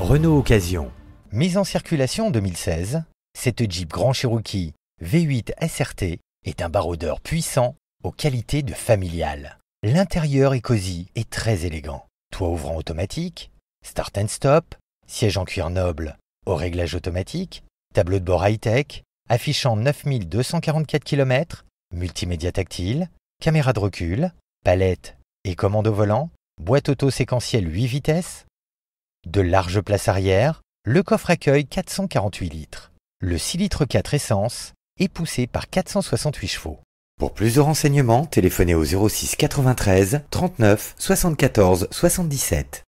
Renault Occasion. Mise en circulation en 2016, cette Jeep Grand Cherokee V8 SRT est un baroudeur puissant aux qualités de familial. L'intérieur est cosy et très élégant. Toit ouvrant automatique, start and stop, siège en cuir noble au réglage automatique, tableau de bord high-tech, affichant 9244 km, multimédia tactile, caméra de recul, palette et commande au volant, boîte auto séquentielle 8 vitesses, de large places arrière, le coffre accueille 448 litres. Le 6 litres 4 essence est poussé par 468 chevaux. Pour plus de renseignements, téléphonez au 06 93 39 74 77.